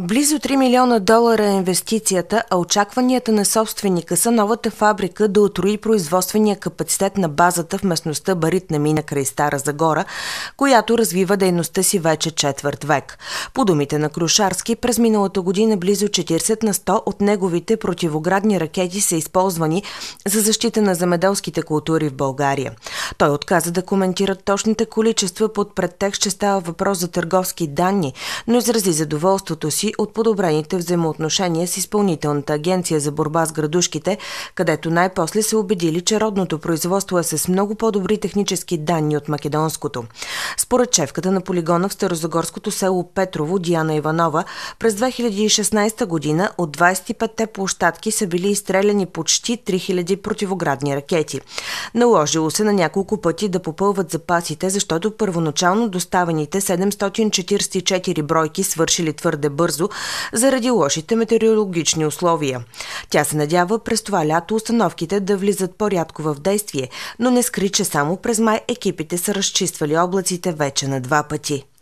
Близо 3 милиона долара е инвестицията, а очакванията на собственика са новата фабрика да отрои производствения капацитет на базата в местността Барит на мина край Стара Загора, която развива дейността си вече четвърт век. По думите на Крушарски, през миналата година близо 40 на 100 от неговите противоградни ракети са използвани за защита на замеделските култури в България. Той отказа да коментира точните количества под предтекст, че става въпрос за търговски данни, но изрази задоволството си от подобрените взаимоотношения с изпълнителната агенция за борба с градушките, където най-после се убедили, че родното производство е с много по-добри технически данни от македонското. Според шефката на полигона в Старозагорското село Петрово Диана Иванова, през 2016 година от 25-те площадки са били изстреляни почти 3000 противоградни ракети. Наложило се на няколко няколко пъти да попълват запасите, защото първоначално доставените 744 бройки свършили твърде бързо заради лошите метеорологични условия. Тя се надява през това лято установките да влизат по-рядко в действие, но не скри, че само през май екипите са разчиствали облаците вече на два пъти.